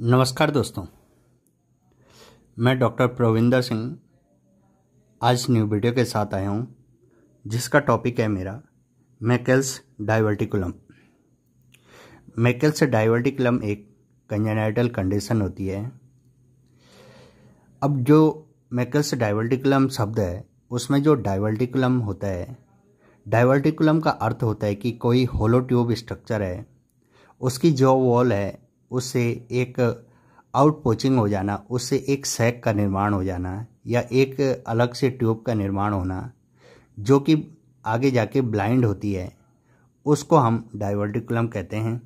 नमस्कार दोस्तों मैं डॉक्टर प्रविंदर सिंह आज न्यू वीडियो के साथ आया हूँ जिसका टॉपिक है मेरा मैकेल्स डाइवर्टिकुलम मैकेल्स डाइवर्टिकुलम एक कंजेनाइटल कंडीशन होती है अब जो मैकेल्स डाइवर्टिकुलम शब्द है उसमें जो डाइवर्टिकुलम होता है डाइवर्टिकुलम का अर्थ होता है कि कोई होलो ट्यूब स्ट्रक्चर है उसकी जो वॉल है उससे एक आउट पोचिंग हो जाना उससे एक सैक का निर्माण हो जाना या एक अलग से ट्यूब का निर्माण होना जो कि आगे जाके ब्लाइंड होती है उसको हम डाइवर्टिकुलम कहते हैं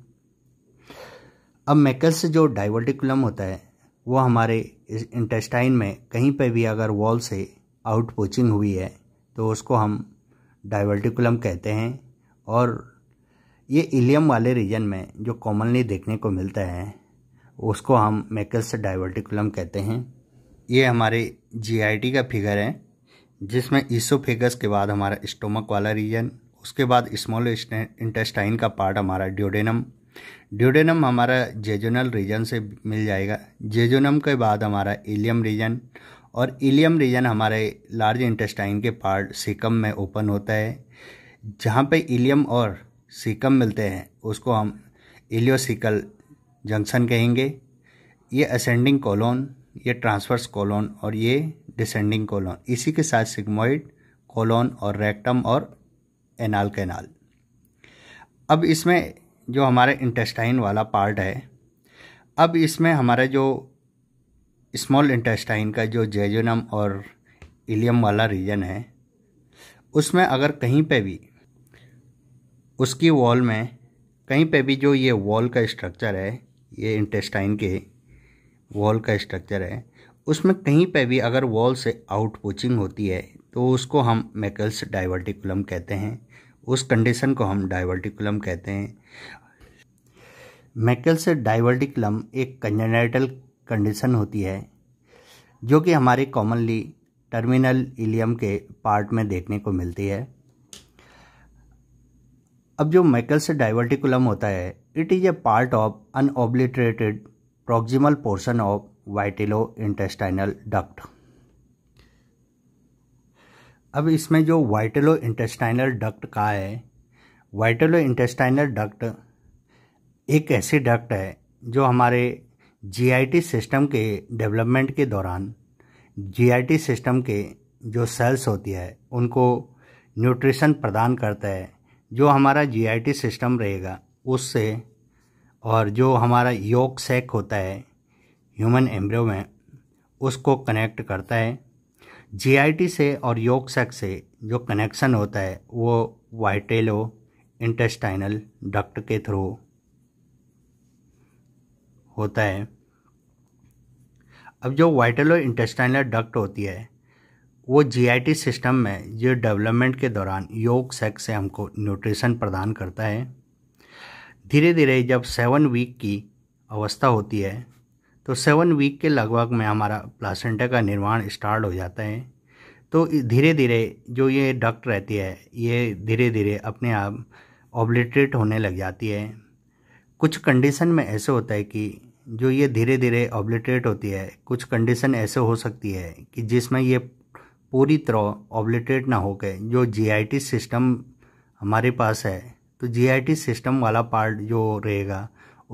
अब मैकल से जो डाइवर्टिकुलम होता है वो हमारे इंटेस्टाइन में कहीं पे भी अगर वॉल से आउट पोचिंग हुई है तो उसको हम डाइवर्टिकुलम कहते हैं और ये इलियम वाले रीजन में जो कॉमनली देखने को मिलता है उसको हम मेकल्स डाइवर्टिकुलम कहते हैं ये हमारे जीआईटी का फिगर है जिसमें ईसोफेगस के बाद हमारा स्टोमक वाला रीजन उसके बाद स्मॉल इंटेस्टाइन का पार्ट हमारा ड्योडेनम ड्योडेनम हमारा जेजोनल रीजन से मिल जाएगा जेजोनम के बाद हमारा इलियम रीजन और इलियम रीजन हमारे लार्ज इंटेस्टाइन के पार्ट सिकम में ओपन होता है जहाँ पे इलियम और सीकम मिलते हैं उसको हम इलियोसिकल जंक्शन कहेंगे ये असेंडिंग कॉलोन ये ट्रांसवर्स कॉलोन और ये डिसेंडिंग कॉलोन इसी के साथ सिग्मोइड कॉलोन और रेक्टम और एनाल कैनाल अब इसमें जो हमारे इंटेस्टाइन वाला पार्ट है अब इसमें हमारे जो स्मॉल इंटेस्टाइन का जो जेजोनम और इलियम वाला रीजन है उसमें अगर कहीं पे भी उसकी वॉल में कहीं पे भी जो ये वॉल का स्ट्रक्चर है ये इंटेस्टाइन के वॉल का स्ट्रक्चर है उसमें कहीं पे भी अगर वॉल से आउट पोचिंग होती है तो उसको हम मेकल्स डाइवर्टिकुलम कहते हैं उस कंडीशन को हम डाइवर्टिकुलम कहते हैं मेकल्स डाइवर्टिकुलम एक कंजेनाइटल कंडीशन होती है जो कि हमारे कॉमनली टर्मिनल इलियम के पार्ट में देखने को मिलती है अब जो से डाइवर्टिकुलम होता है it is a part of unobliterated proximal portion of vitello intestinal duct अब इसमें जो वाइटिलो इंटेस्टाइनल डक्ट का है वाइटिलो इंटेस्टाइनल डक्ट एक ऐसी डक्ट है जो हमारे जीआईटी सिस्टम के डेवलपमेंट के दौरान जीआईटी सिस्टम के जो सेल्स होती है उनको न्यूट्रिशन प्रदान करता है जो हमारा जीआईटी सिस्टम रहेगा उससे और जो हमारा योग सेक होता है ह्यूमन एम्ब्रियो में उसको कनेक्ट करता है जीआईटी से और योग सेक से जो कनेक्शन होता है वो वाइटेलो इंटेस्टाइनल डक्ट के थ्रू होता है अब जो वाइटेलो इंटेस्टाइनल डक्ट होती है वो जीआईटी सिस्टम में जो डेवलपमेंट के दौरान योग सेक्स से हमको न्यूट्रिशन प्रदान करता है धीरे धीरे जब सेवन वीक की अवस्था होती है तो सेवन वीक के लगभग में हमारा प्लासेंटा का निर्माण स्टार्ट हो जाता है तो धीरे धीरे जो ये डक्ट रहती है ये धीरे धीरे अपने आप ऑब्लिट्रेट होने लग जाती है कुछ कंडीशन में ऐसे होता है कि जो ये धीरे धीरे ऑब्लिट्रेट होती है कुछ कंडीशन ऐसे हो सकती है कि जिसमें ये पूरी तरह ऑबलेटेड ना हो गए जो जी सिस्टम हमारे पास है तो जी सिस्टम वाला पार्ट जो रहेगा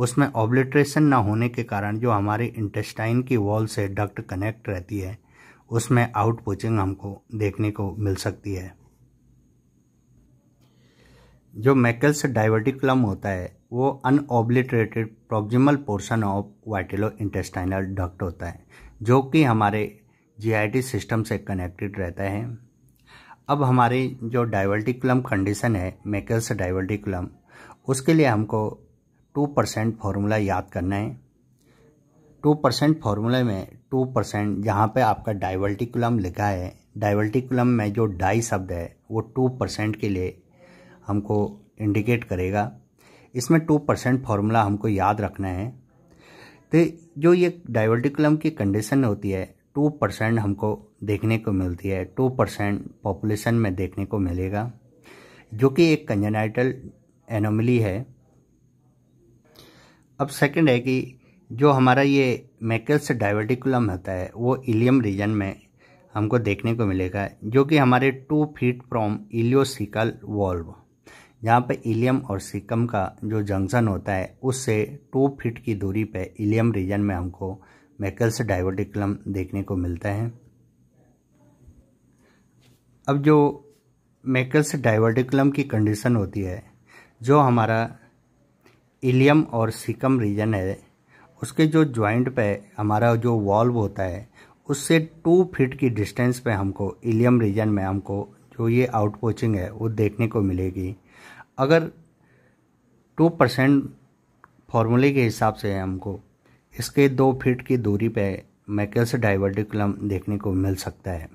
उसमें ऑबलेट्रेशन ना होने के कारण जो हमारे इंटेस्टाइन की वॉल से डक्ट कनेक्ट रहती है उसमें आउट पुचिंग हमको देखने को मिल सकती है जो मैकल्स डाइवर्टिकुलम होता है वो unobliterated proximal portion of vitello intestinal duct होता है जो कि हमारे जीआईटी सिस्टम से कनेक्टेड रहता है अब हमारे जो डाइवर्टिकुलम कंडीशन है मेकल्स डाइवर्टिकुलम उसके लिए हमको टू परसेंट फार्मूला याद करना है टू परसेंट फार्मूले में टू परसेंट जहाँ पर आपका डाइवर्टिकुलम लिखा है डाइवर्टिकुलम में जो डाई शब्द है वो टू परसेंट के लिए हमको इंडिकेट करेगा इसमें टू परसेंट फार्मूला हमको याद रखना है तो जो ये डाइवर्टिकुलम की कंडीशन होती है टू परसेंट हमको देखने को मिलती है टू परसेंट पॉपुलेशन में देखने को मिलेगा जो कि एक कंजनाइटल एनोमली है अब सेकंड है कि जो हमारा ये मैकल्स डायवर्टिकुलम होता है वो इलियम रीजन में हमको देखने को मिलेगा जो कि हमारे two feet from ileocaecal valve जहाँ पे इलियम और सिकम का जो जंक्शन होता है उससे टू फीट की दूरी पे इलियम रीजन में हमको मैकल्स डाइवर्टिकलम देखने को मिलता है अब जो मैकल्स डाइवर्टिकलम की कंडीशन होती है जो हमारा इलियम और सिकम रीजन है उसके जो जॉइंट पे हमारा जो वॉल्व होता है उससे टू फीट की डिस्टेंस पे हमको इलियम रीजन में हमको जो ये आउटपोचिंग है वो देखने को मिलेगी अगर टू परसेंट फॉर्मूले के हिसाब से हमको इसके दो फीट की दूरी पर मैकेल्स डाइवर्टिकुलम देखने को मिल सकता है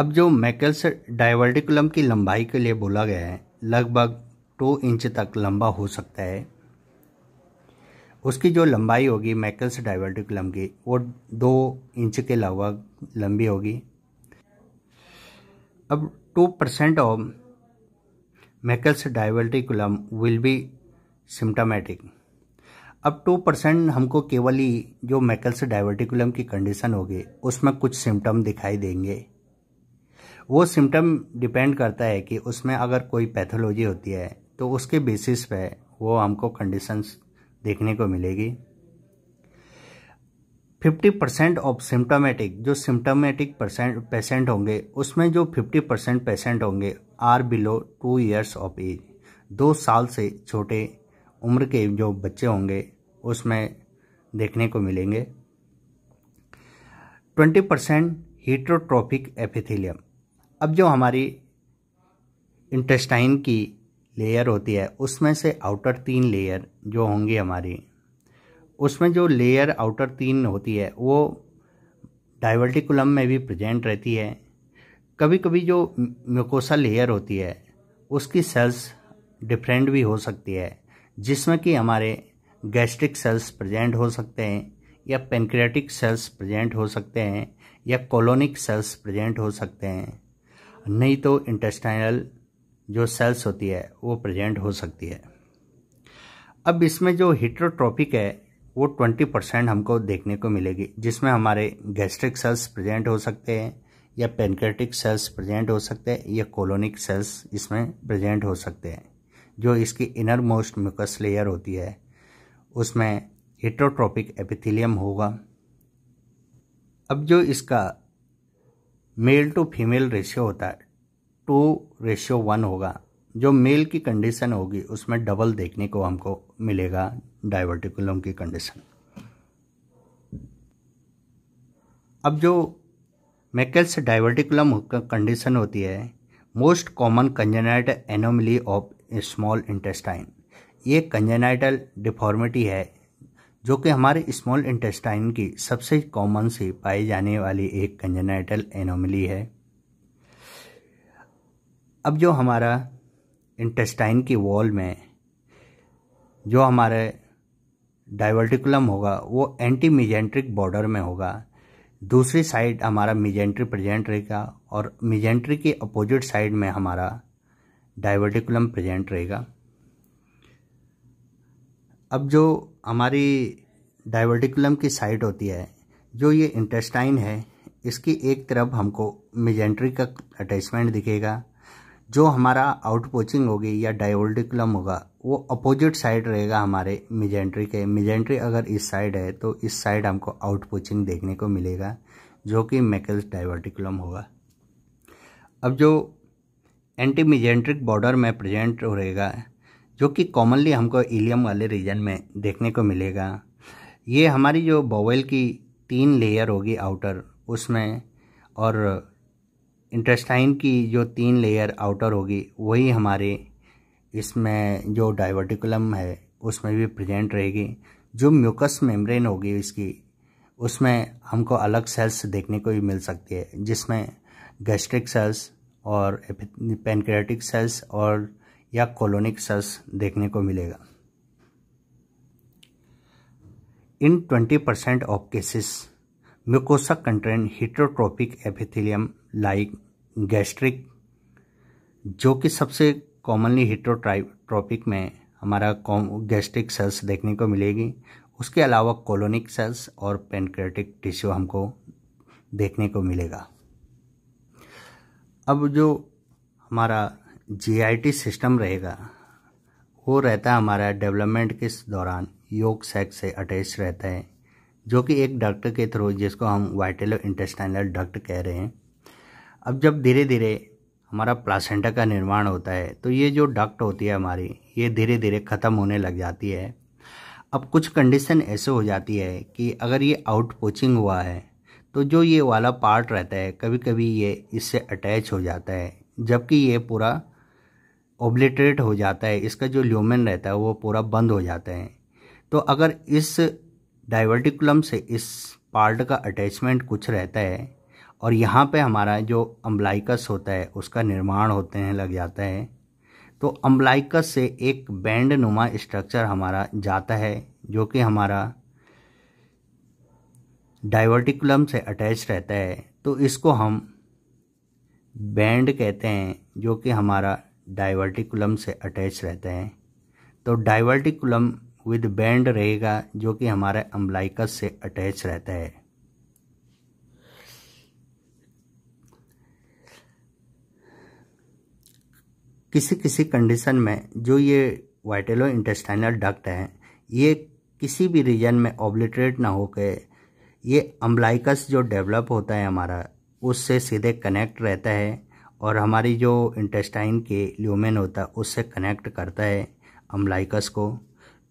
अब जो मैकेल्स डाइवर्टिकुलम की लंबाई के लिए बोला गया है लगभग टू इंच तक लंबा हो सकता है उसकी जो लंबाई होगी मैकेल्स डाइवर्टिकुलम की वो दो इंच के लगभग लंबी होगी अब two percent of Meckel's diverticulum will be symptomatic अब टू परसेंट हमको केवल ही जो मेकल्स डायबिटिकुलम की कंडीशन होगी उसमें कुछ सिम्टम दिखाई देंगे वो सिम्टम डिपेंड करता है कि उसमें अगर कोई पैथोलॉजी होती है तो उसके बेसिस पे वो हमको कंडीशंस देखने को मिलेगी फिफ्टी परसेंट ऑफ सिम्टोमेटिक जो सिम्टोमेटिक परसेंट पेशेंट होंगे उसमें जो फिफ्टी परसेंट पेशेंट होंगे are below two years of age दो साल से छोटे उम्र के जो बच्चे होंगे उसमें देखने को मिलेंगे ट्वेंटी परसेंट हीट्रोट्रॉफिक एपिथेलियम अब जो हमारी इंटेस्टाइन की लेयर होती है उसमें से आउटर तीन लेयर जो होंगी हमारी उसमें जो लेयर आउटर तीन होती है वो डाइवर्टिकुलम में भी प्रेजेंट रहती है कभी कभी जो म्यूकोसा लेयर होती है उसकी सेल्स डिफरेंट भी हो सकती है जिसमें कि हमारे गैस्ट्रिक सेल्स प्रेजेंट हो सकते हैं या पेनक्रियाटिक सेल्स प्रेजेंट हो सकते हैं या कॉलोनिक सेल्स प्रेजेंट हो सकते हैं नहीं तो इंटेस्टाइनल जो सेल्स होती है वो प्रेजेंट हो सकती है अब इसमें जो हिट्रोट्रॉपिक है वो ट्वेंटी परसेंट हमको देखने को मिलेगी जिसमें हमारे गैस्ट्रिक सेल्स प्रेजेंट हो सकते हैं या पेनक्रेटिक सेल्स प्रेजेंट हो सकते हैं या कॉलोनिक सेल्स इसमें प्रेजेंट हो सकते हैं जो इसकी इनर मोस्ट म्यूकस लेयर होती है उसमें हेट्रोट्रॉपिक एपिथिलियम होगा अब जो इसका मेल टू फीमेल रेशियो होता है टू रेशियो वन होगा जो मेल की कंडीशन होगी उसमें डबल देखने को हमको मिलेगा डायवर्टिकुलम की कंडीशन अब जो मैकेल्स डायवर्टिकुलम कंडीशन होती है most common congenital anomaly of small intestine ये कंजेनाइटल डिफॉर्मिटी है जो कि हमारे स्मॉल इंटेस्टाइन की सबसे कॉमन सी पाई जाने वाली एक कंजेनाइटल एनोमली है अब जो हमारा इंटेस्टाइन की वॉल में जो हमारे डाइवर्टिकुलम होगा वो एंटी मिजेंट्रिक बॉर्डर में होगा दूसरी साइड हमारा मिजेंट्री प्रेजेंट रहेगा और मिजेंट्री के अपोजिट साइड में हमारा डाइवर्टिकुलम प्रेजेंट रहेगा अब जो हमारी डाइवर्टिकुलम की साइड होती है जो ये इंटेस्टाइन है इसकी एक तरफ हमको मिजेंट्री का अटैचमेंट दिखेगा जो हमारा आउट पोचिंग होगी या डायोल्डिकलम होगा वो अपोजिट साइड रहेगा हमारे मिजेंट्री के मिजेंट्री अगर इस साइड है तो इस साइड हमको आउट पोचिंग देखने को मिलेगा जो कि मैकल्स डायोल्टिकलम होगा अब जो एंटी मिजेंट्रिक बॉर्डर में प्रेजेंट रहेगा जो कि कॉमनली हमको इलियम वाले रीजन में देखने को मिलेगा ये हमारी जो बॉवेल की तीन लेयर होगी आउटर उसमें और इंटेस्टाइन की जो तीन लेयर आउटर होगी वही हमारे इसमें जो डाइवर्टिकुलम है उसमें भी प्रेजेंट रहेगी जो म्यूकस मेम्ब्रेन होगी इसकी उसमें हमको अलग सेल्स देखने को भी मिल सकती है जिसमें गैस्ट्रिक सेल्स और पेनक्रेटिक सेल्स और या कॉलोनिक सेल्स देखने को मिलेगा in twenty percent of cases mucosa content heterotrophic epithelium like gastric जो कि सबसे कॉमनली हीटरोट्राइट्रॉपिक में हमारा गैस्ट्रिक सेल्स देखने को मिलेगी उसके अलावा कॉलोनिक सेल्स और पेनक्रेटिक टिश्यू हमको देखने को मिलेगा अब जो हमारा जीआईटी सिस्टम रहेगा वो रहता है हमारा डेवलपमेंट के दौरान योग सेक्स से अटैच रहता है जो कि एक डक्ट के थ्रू जिसको हम वाइटल इंटेस्टाइनल डक्ट कह रहे हैं अब जब धीरे धीरे हमारा प्लासेंटा का निर्माण होता है तो ये जो डक्ट होती है हमारी ये धीरे धीरे ख़त्म होने लग जाती है अब कुछ कंडीशन ऐसे हो जाती है कि अगर ये आउट पोचिंग हुआ है तो जो ये वाला पार्ट रहता है कभी कभी ये इससे अटैच हो जाता है जबकि ये पूरा ओब्लिटरेट हो जाता है इसका जो ल्यूमेन रहता है वो पूरा बंद हो जाता है तो अगर इस डाइवर्टिकुलम से इस पार्ट का अटैचमेंट कुछ रहता है और यहाँ पे हमारा जो अम्बलाइकस होता है उसका निर्माण होते हैं लग जाता है तो अम्बलाइकस से एक बैंड नुमा स्ट्रक्चर हमारा जाता है जो कि हमारा डाइवर्टिकुलम से अटैच रहता है तो इसको हम बैंड कहते हैं जो कि हमारा डाइवर्टिकुलम से अटैच रहता है तो डाइवर्टिकुलम विद बैंड रहेगा जो कि हमारे अम्बलाइकस से अटैच रहता है किसी किसी कंडीशन में जो ये वाइटेलो इंटेस्टाइनल डक्ट है ये किसी भी रीजन में ऑब्लिटरेट ना हो के ये अम्बलाइकस जो डेवलप होता है हमारा उससे सीधे कनेक्ट रहता है और हमारी जो इंटेस्टाइन के ल्यूमेन होता है उससे कनेक्ट करता है अम्बलाइकस को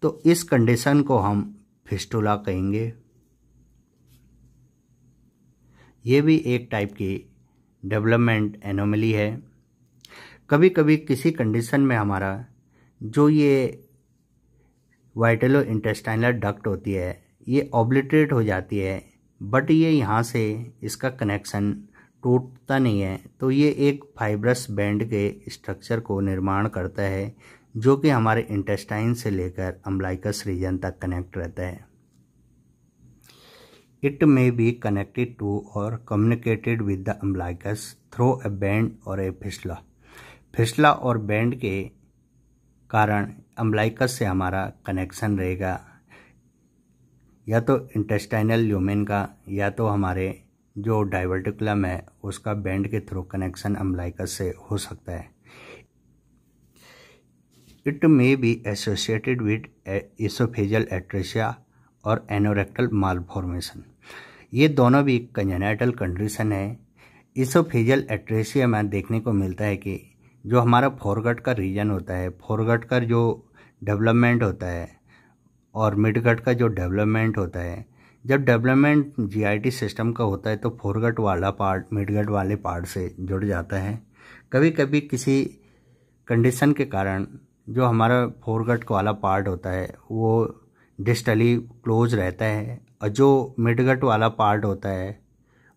तो इस कंडीशन को हम फिस्टूला कहेंगे ये भी एक टाइप की डेवलपमेंट एनोमली है कभी कभी किसी कंडीशन में हमारा जो ये वाइटलो इंटेस्टाइनल डक्ट होती है ये ऑब्लिट्रेट हो जाती है बट ये यहाँ से इसका कनेक्शन टूटता नहीं है तो ये एक फाइब्रस बैंड के स्ट्रक्चर को निर्माण करता है जो कि हमारे इंटेस्टाइन से लेकर अम्बलाइकस रीजन तक कनेक्ट रहता है it may be connected to और communicated with the umbilicus through a band और ए फिसला फिसला और बैंड के कारण अम्बलाइकस से हमारा कनेक्शन रहेगा या तो इंटेस्टाइनल ल्यूमेन का या तो हमारे जो डाइवर्टिकुलम है उसका बैंड के थ्रू कनेक्शन अम्बलाइकस से हो सकता है it may be associated with oesophageal atresia और एनोरेक्टल मालफॉर्मेशन ये दोनों भी कंजनाइटल कंडीशन है इसोफेजल एट्रेसिया में देखने को मिलता है कि जो हमारा फोरगट का रीजन होता है फोरगट का जो डेवलपमेंट होता है और मिडगट का जो डेवलपमेंट होता है जब डेवलपमेंट जीआईटी सिस्टम का होता है तो फोरगट वाला पार्ट मिडगट वाले पार्ट से जुड़ जाता है कभी कभी किसी कंडीशन के कारण जो हमारा फोरगट वाला पार्ट होता है वो डिस्टली क्लोज रहता है और जो मिडगट वाला पार्ट होता है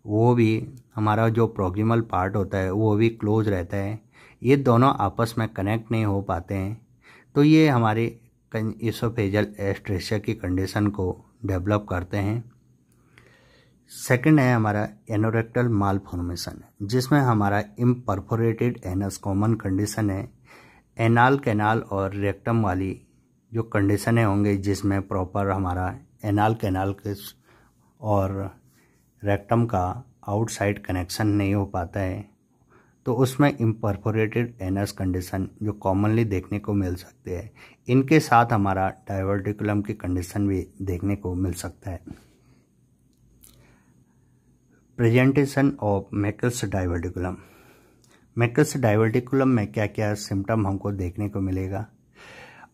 वो भी हमारा जो प्रोग्यूमल पार्ट होता है वो भी क्लोज रहता है ये दोनों आपस में कनेक्ट नहीं हो पाते हैं तो ये हमारे इसोफेजल एस्ट्रेशिया की कंडीशन को डेवलप करते हैं सेकंड है हमारा एनोरेक्टल माल फॉर्मेशन जिसमें हमारा इम्परफोरेटेड एनस कॉमन कंडीशन है एनाल कैनाल और रेक्टम वाली जो कंडीशनें होंगी जिसमें प्रॉपर हमारा एनाल कैनाल के और रेक्टम का आउटसाइड कनेक्शन नहीं हो पाता है तो उसमें इम्परफोरेटेड एनस कंडीशन जो कॉमनली देखने को मिल सकते हैं इनके साथ हमारा डाइवर्टिकुलम की कंडीशन भी देखने को मिल सकता है presentation of Meckel's diverticulum Meckel's diverticulum में क्या क्या सिम्टम हमको देखने को मिलेगा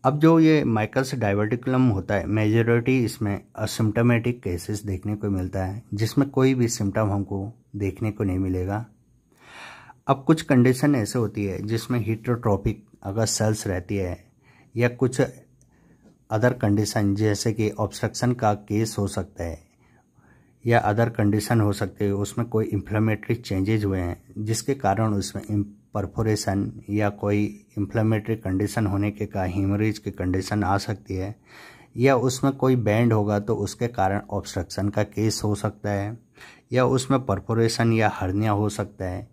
अब जो ये माइकल्स डाइवर्टिकुलम होता है मेजोरिटी इसमें असिम्टोमेटिक केसेस देखने को मिलता है जिसमें कोई भी सिम्टम हमको देखने को नहीं मिलेगा अब कुछ कंडीशन ऐसे होती है जिसमें हीट्रोट्रॉपिक अगर सेल्स रहती है या कुछ अदर कंडीशन जैसे कि ऑब्स्ट्रक्शन का केस हो सकता है या अदर कंडीशन हो सकते हैं उसमें कोई इन्फ्लेमेटरी चेंजेज हुए हैं जिसके कारण उसमें परफोरेशन या कोई इन्फ्लेमेटरी कंडीशन होने के कारण हीमरेज की कंडीशन आ सकती है या उसमें कोई बैंड होगा तो उसके कारण ऑब्स्ट्रक्शन का केस हो सकता है या उसमें परफोरेशन या हर्निया हो सकता है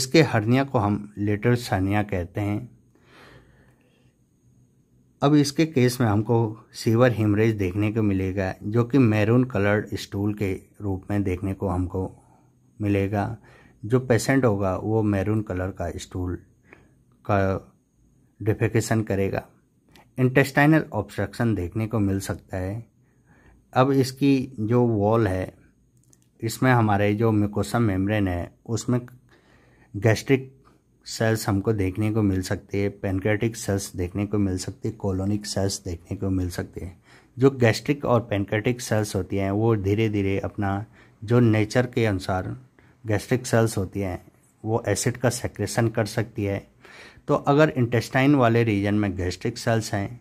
इसके हर्निया को हम लेटर हर्निया कहते हैं अब इसके केस में हमको सीवर हेमरेज देखने को मिलेगा जो कि मैरून कलर्ड स्टूल के रूप में देखने को हमको मिलेगा जो पेशेंट होगा वो मैरून कलर का स्टूल का डिफिकेशन करेगा इंटेस्टाइनल ऑब्स्ट्रक्शन देखने को मिल सकता है अब इसकी जो वॉल है इसमें हमारे जो मिकोसम मेम्ब्रेन है उसमें गैस्ट्रिक सेल्स हमको देखने को मिल सकते हैं पेनक्रेटिक सेल्स देखने को मिल सकते हैं कॉलोनिक सेल्स देखने को मिल सकते हैं जो गैस्ट्रिक और पेनक्रेटिक सेल्स होती हैं वो धीरे धीरे अपना जो नेचर के अनुसार गैस्ट्रिक सेल्स होती हैं वो एसिड का सेक्रेशन कर सकती है तो अगर इंटेस्टाइन वाले रीजन में गैस्ट्रिक सेल्स हैं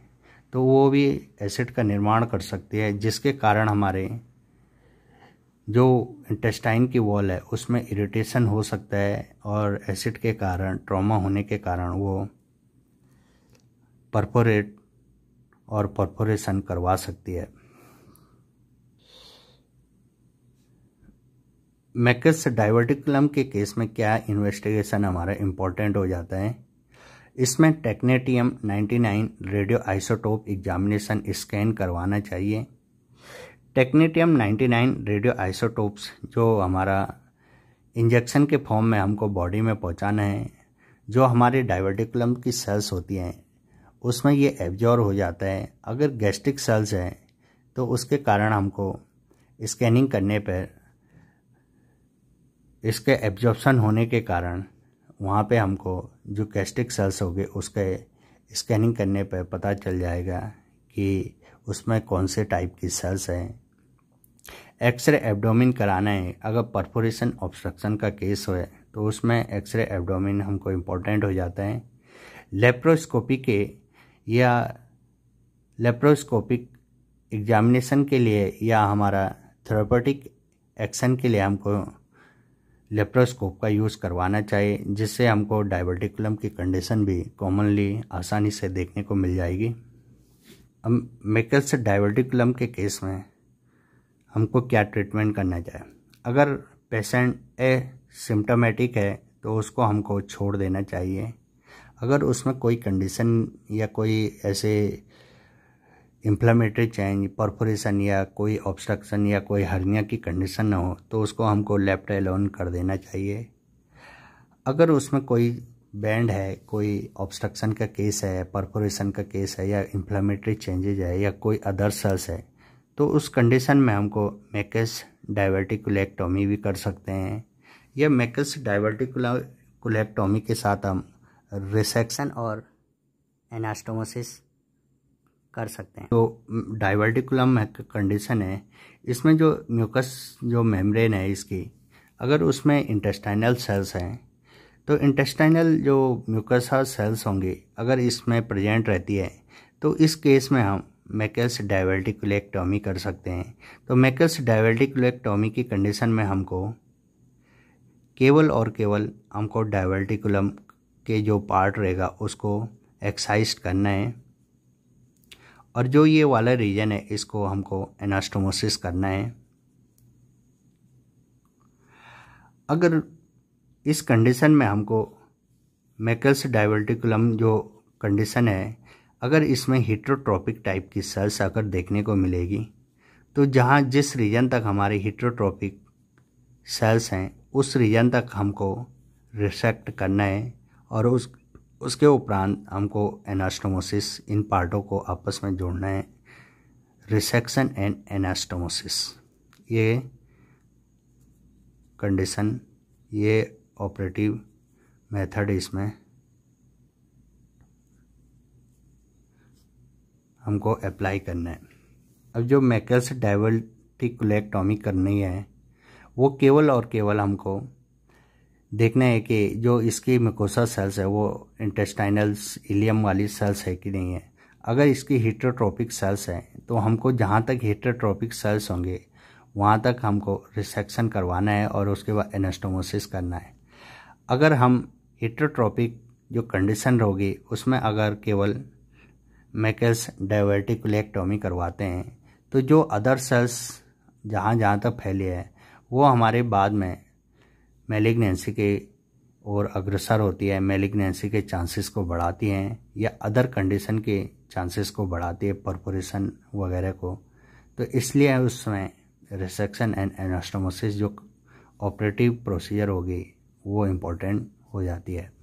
तो वो भी एसिड का निर्माण कर सकती है जिसके कारण हमारे जो इंटेस्टाइन की वॉल है उसमें इरिटेशन हो सकता है और एसिड के कारण ट्रॉमा होने के कारण वो परपोरेट और परपोरेशन करवा सकती है मैकस डाइवर्टिकुलम के केस में क्या इन्वेस्टिगेशन हमारा इम्पोर्टेंट हो जाता है इसमें technetium 99 radioisotope examination scan करवाना चाहिए टेक्नीटियम 99 रेडियो आइसोटोप्स जो हमारा इंजेक्शन के फॉर्म में हमको बॉडी में पहुंचाना है जो हमारे डायबिटिकलम की सेल्स होती हैं उसमें ये एब्जॉर्व हो जाता है अगर गैस्ट्रिक सेल्स हैं तो उसके कारण हमको स्कैनिंग करने पर इसके एब्जॉर्प्शन होने के कारण वहाँ पे हमको जो गैस्ट्रिक सेल्स होंगे उसके स्कैनिंग करने पर पता चल जाएगा कि उसमें कौन से टाइप की सेल्स हैं एक्सरे एब्डोमिन कराना है अगर परफोरेशन ऑब्स्ट्रक्शन का केस हो तो उसमें एक्सरे एब्डोमिन हमको इम्पोर्टेंट हो जाता है लेप्रोस्कोपी के या लेप्रोस्कोपिक एग्जामिनेशन के लिए या हमारा थेरापेटिक एक्शन के लिए हमको लेप्रोस्कोप का यूज़ करवाना चाहिए जिससे हमको डायबिटिकुलम की कंडीशन भी कॉमनली आसानी से देखने को मिल जाएगी अब मेकल्स डायबिटिकुलम के केस में हमको क्या ट्रीटमेंट करना चाहिए अगर पेशेंट ए सिम्टोमेटिक है तो उसको हमको छोड़ देना चाहिए अगर उसमें कोई कंडीशन या कोई ऐसे इन्फ्लामेटरी चेंज परफोरेशन या कोई ऑब्स्ट्रक्शन या कोई हर्निया की कंडीशन ना हो तो उसको हमको लेफ्ट एलोन कर देना चाहिए अगर उसमें कोई बैंड है कोई ऑब्स्ट्रक्शन का केस है परफोरेशन का केस है या इन्फ्लामेटरी चेंजेज है या कोई अदर सर्स है तो उस कंडीशन में हमको मैकेस डाइवर्टिकुलेक्टोमी भी कर सकते हैं यह मेकस डाइवर्टिकुलेक्टोमी के साथ हम रिसेक्शन और एनास्टोमोसिस कर सकते हैं तो डाइवर्टिकुलम कंडीशन है इसमें जो म्यूकस जो मेम्ब्रेन है इसकी अगर उसमें इंटेस्टाइनल सेल्स हैं तो इंटेस्टाइनल जो म्यूकसा सेल्स होंगे अगर इसमें प्रेजेंट रहती है तो इस केस में हम मैकस डायवर्टिकुलेक्टॉमी कर सकते हैं तो मैकस डायवर्टिकुलेक्टॉमी की कंडीशन में हमको केवल और केवल हमको डायवर्टिकुलम के जो पार्ट रहेगा उसको एक्साइज करना है और जो ये वाला रीजन है इसको हमको एनास्टोमोसिस करना है अगर इस कंडीशन में हमको मैकल्स डायवर्टिकुलम जो कंडीशन है अगर इसमें हिट्रोट्रॉपिक टाइप की सेल्स अगर देखने को मिलेगी तो जहाँ जिस रीजन तक हमारे हिट्रोट्रॉपिक सेल्स हैं उस रीजन तक हमको रिसेक्ट करना है और उस उसके उपरांत हमको एनास्टोमोसिस इन पार्टों को आपस में जोड़ना है रिसेक्शन एंड एनास्टोमोसिस ये कंडीशन ये ऑपरेटिव मेथड इसमें हमको अप्लाई करना है अब जो मैकल्स डाइवर्टिकुलेक्टॉमी करनी है वो केवल और केवल हमको देखना है कि जो इसकी मकोसा सेल्स है वो इंटेस्टाइनल्स इलियम वाली सेल्स है कि नहीं है अगर इसकी हीटरोट्रोपिक सेल्स हैं तो हमको जहाँ तक हीटरोट्रोपिक सेल्स होंगे वहाँ तक हमको रिसेक्शन करवाना है और उसके बाद एनेस्टोमोसिस करना है अगर हम हीटरोट्रोपिक जो कंडीशन होगी उसमें अगर केवल मैकेल्स डायवर्टिकुलेक्टोमी करवाते हैं तो जो अदर सेल्स जहाँ जहाँ तक फैली है वो हमारे बाद में मेलिग्नेंसी के और अग्रसर होती है मेलिग्नेंसी के चांसेस को बढ़ाती हैं या अदर कंडीशन के चांसेस को बढ़ाती है परपोरेशन वगैरह को तो इसलिए उसमें रिसेक्शन एंड एनास्टोमोसिस जो ऑपरेटिव प्रोसीजर होगी वो इम्पोर्टेंट हो जाती है